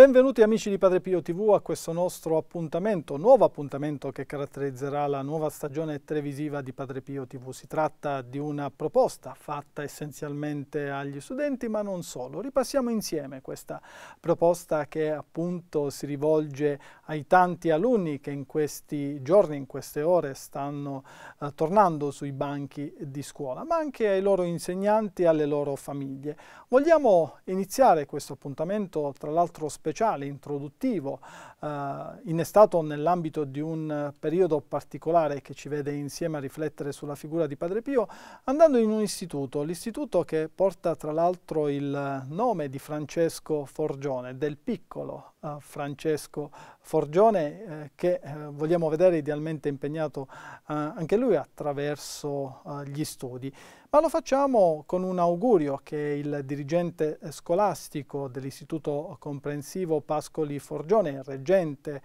Benvenuti amici di Padre Pio TV a questo nostro appuntamento, nuovo appuntamento che caratterizzerà la nuova stagione televisiva di Padre Pio TV. Si tratta di una proposta fatta essenzialmente agli studenti, ma non solo. Ripassiamo insieme questa proposta che appunto si rivolge ai tanti alunni che in questi giorni, in queste ore stanno eh, tornando sui banchi di scuola, ma anche ai loro insegnanti e alle loro famiglie. Vogliamo iniziare questo appuntamento, tra l'altro spesso speciale, introduttivo, eh, innestato nell'ambito di un eh, periodo particolare che ci vede insieme a riflettere sulla figura di Padre Pio, andando in un istituto, l'istituto che porta tra l'altro il nome di Francesco Forgione, del piccolo Francesco Forgione eh, che eh, vogliamo vedere idealmente impegnato eh, anche lui attraverso eh, gli studi. Ma lo facciamo con un augurio che il dirigente eh, scolastico dell'Istituto Comprensivo Pascoli Forgione, reggente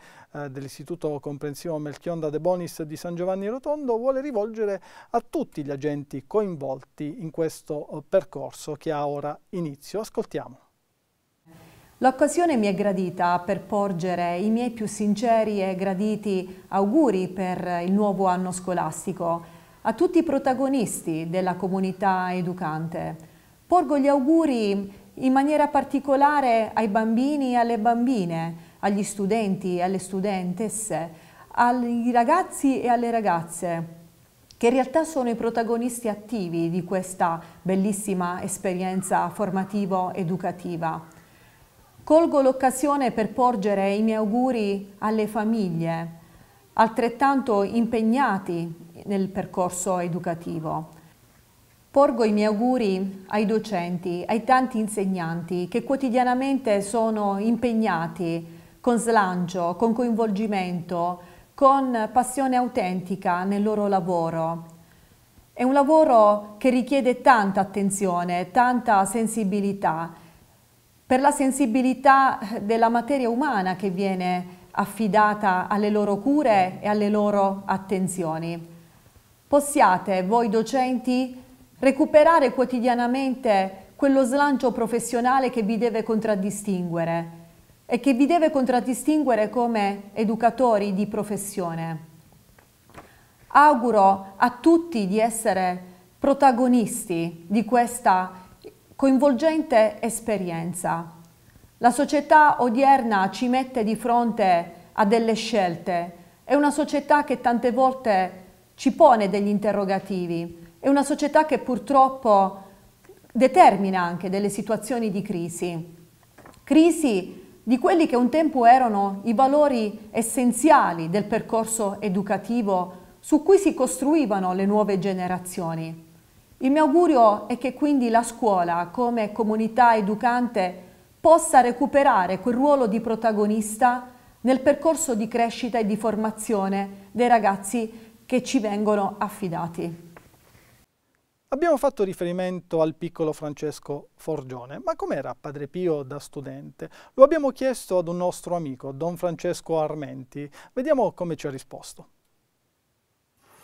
dell'Istituto Comprensivo Melchionda De Bonis di San Giovanni Rotondo, vuole rivolgere a tutti gli agenti coinvolti in questo percorso che ha ora inizio. Ascoltiamo. L'occasione mi è gradita per porgere i miei più sinceri e graditi auguri per il nuovo anno scolastico a tutti i protagonisti della comunità educante. Porgo gli auguri in maniera particolare ai bambini e alle bambine, agli studenti e alle studentesse, ai ragazzi e alle ragazze, che in realtà sono i protagonisti attivi di questa bellissima esperienza formativo-educativa. Colgo l'occasione per porgere i miei auguri alle famiglie, altrettanto impegnati nel percorso educativo. Porgo i miei auguri ai docenti, ai tanti insegnanti che quotidianamente sono impegnati con slancio, con coinvolgimento, con passione autentica nel loro lavoro. È un lavoro che richiede tanta attenzione, tanta sensibilità per la sensibilità eh, della materia umana che viene affidata alle loro cure e alle loro attenzioni. Possiate voi docenti recuperare quotidianamente quello slancio professionale che vi deve contraddistinguere e che vi deve contraddistinguere come educatori di professione. Auguro a tutti di essere protagonisti di questa coinvolgente esperienza. La società odierna ci mette di fronte a delle scelte, è una società che tante volte ci pone degli interrogativi, è una società che purtroppo determina anche delle situazioni di crisi, crisi di quelli che un tempo erano i valori essenziali del percorso educativo su cui si costruivano le nuove generazioni. Il mio augurio è che quindi la scuola, come comunità educante, possa recuperare quel ruolo di protagonista nel percorso di crescita e di formazione dei ragazzi che ci vengono affidati. Abbiamo fatto riferimento al piccolo Francesco Forgione, ma com'era Padre Pio da studente? Lo abbiamo chiesto ad un nostro amico, Don Francesco Armenti. Vediamo come ci ha risposto.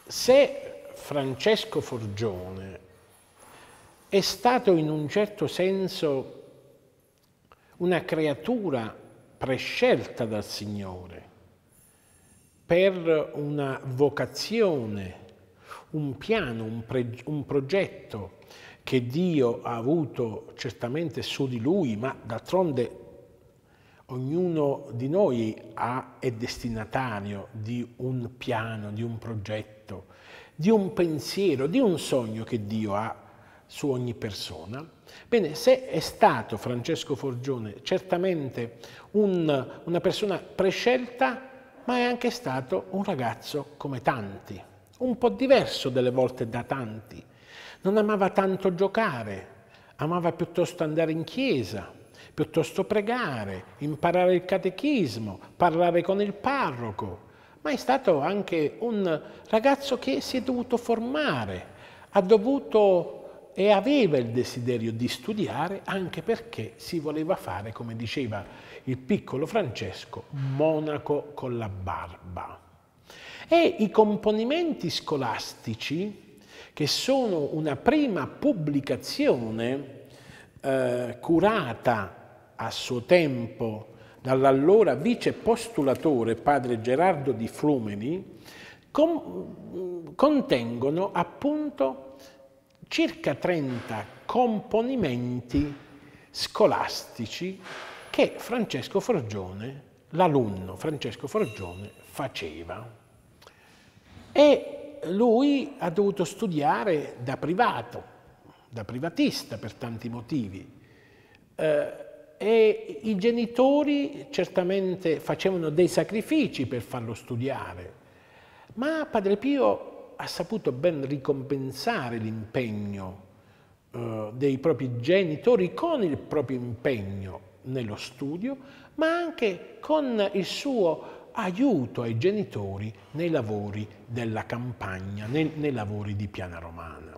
Se Francesco Forgione è stato in un certo senso una creatura prescelta dal Signore per una vocazione, un piano, un, un progetto che Dio ha avuto certamente su di lui, ma d'altronde ognuno di noi ha, è destinatario di un piano, di un progetto di un pensiero, di un sogno che Dio ha su ogni persona. Bene, se è stato Francesco Forgione certamente un, una persona prescelta, ma è anche stato un ragazzo come tanti, un po' diverso delle volte da tanti. Non amava tanto giocare, amava piuttosto andare in chiesa, piuttosto pregare, imparare il catechismo, parlare con il parroco, ma è stato anche un ragazzo che si è dovuto formare, ha dovuto e aveva il desiderio di studiare anche perché si voleva fare, come diceva il piccolo Francesco, monaco con la barba. E i componimenti scolastici, che sono una prima pubblicazione eh, curata a suo tempo dall'allora vice postulatore padre Gerardo di Flumeni, com contengono appunto circa 30 componimenti scolastici che Francesco Forgione, l'alunno Francesco Forgione, faceva. E lui ha dovuto studiare da privato, da privatista per tanti motivi. Eh, e i genitori certamente facevano dei sacrifici per farlo studiare, ma Padre Pio ha saputo ben ricompensare l'impegno eh, dei propri genitori con il proprio impegno nello studio, ma anche con il suo aiuto ai genitori nei lavori della campagna, nei, nei lavori di piana romana.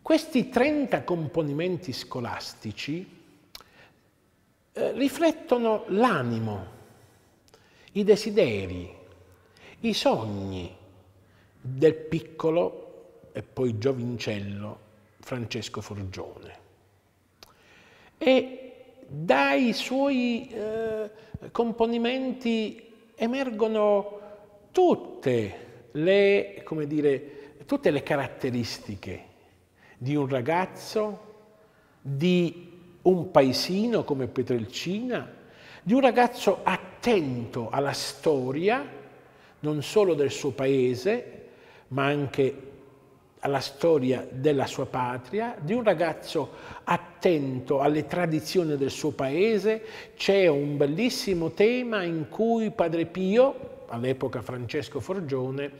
Questi 30 componimenti scolastici eh, riflettono l'animo, i desideri, i sogni del piccolo e poi giovincello Francesco Forgione. E dai suoi eh, componimenti emergono tutte le, come dire, tutte le caratteristiche di un ragazzo di un paesino come Petrelcina, di un ragazzo attento alla storia, non solo del suo paese, ma anche alla storia della sua patria, di un ragazzo attento alle tradizioni del suo paese, c'è un bellissimo tema in cui Padre Pio, all'epoca Francesco Forgione,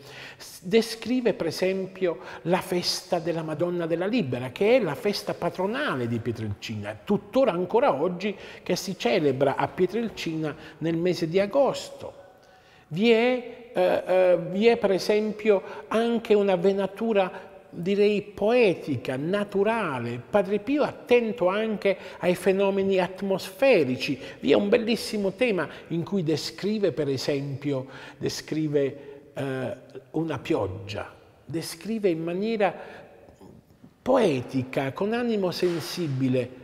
descrive per esempio la festa della Madonna della Libera, che è la festa patronale di Pietrelcina, tuttora ancora oggi che si celebra a Pietrelcina nel mese di agosto. Vi è, eh, eh, vi è per esempio anche una venatura direi poetica, naturale. Padre Pio attento anche ai fenomeni atmosferici. Vi è un bellissimo tema in cui descrive, per esempio, descrive eh, una pioggia, descrive in maniera poetica, con animo sensibile,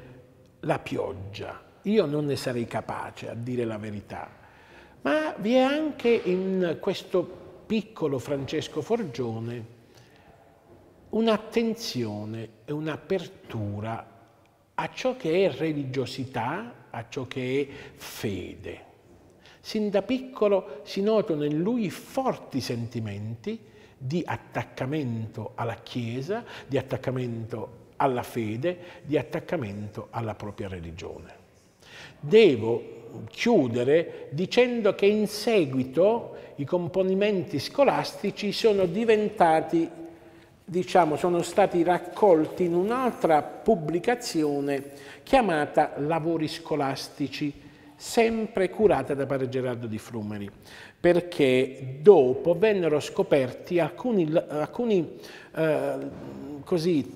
la pioggia. Io non ne sarei capace, a dire la verità. Ma vi è anche in questo piccolo Francesco Forgione un'attenzione e un'apertura a ciò che è religiosità, a ciò che è fede. Sin da piccolo si notano in lui forti sentimenti di attaccamento alla Chiesa, di attaccamento alla fede, di attaccamento alla propria religione. Devo chiudere dicendo che in seguito i componimenti scolastici sono diventati diciamo, sono stati raccolti in un'altra pubblicazione chiamata Lavori scolastici, sempre curata da padre Gerardo di Frumeri, perché dopo vennero scoperti alcuni, alcuni, eh, così,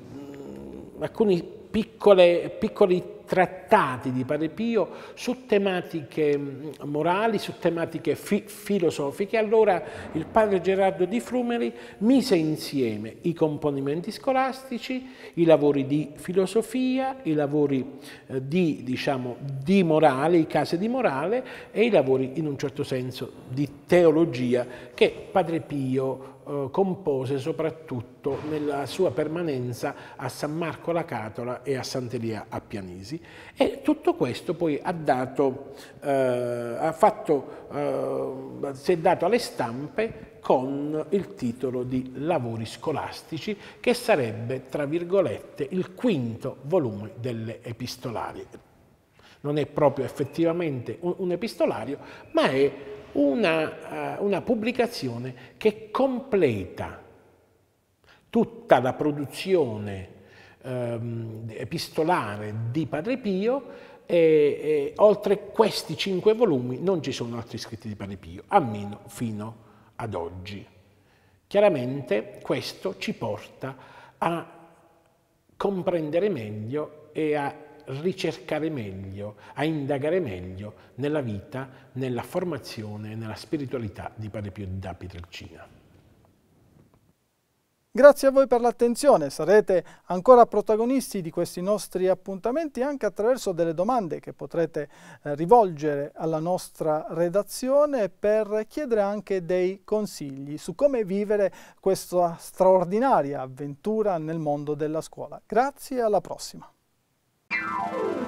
alcuni piccole, piccoli trattati di Padre Pio su tematiche mm, morali, su tematiche fi filosofiche. Allora il padre Gerardo di Frumeri mise insieme i componimenti scolastici, i lavori di filosofia, i lavori eh, di, diciamo, di morale, i casi di morale e i lavori in un certo senso di teologia che Padre Pio eh, compose soprattutto nella sua permanenza a San Marco la Catola e a Sant'Elia a Pianisi e tutto questo poi ha dato, eh, ha fatto, eh, si è dato alle stampe con il titolo di Lavori scolastici, che sarebbe, tra virgolette, il quinto volume delle epistolari. Non è proprio effettivamente un, un epistolario, ma è una, eh, una pubblicazione che completa tutta la produzione ehm, epistolare di Padre Pio e, e, oltre questi cinque volumi non ci sono altri scritti di Padre Pio, almeno fino ad oggi. Chiaramente questo ci porta a comprendere meglio e a ricercare meglio, a indagare meglio nella vita, nella formazione e nella spiritualità di Padre Pio da Pietrelcina. Grazie a voi per l'attenzione, sarete ancora protagonisti di questi nostri appuntamenti anche attraverso delle domande che potrete eh, rivolgere alla nostra redazione per chiedere anche dei consigli su come vivere questa straordinaria avventura nel mondo della scuola. Grazie e alla prossima. Thank you.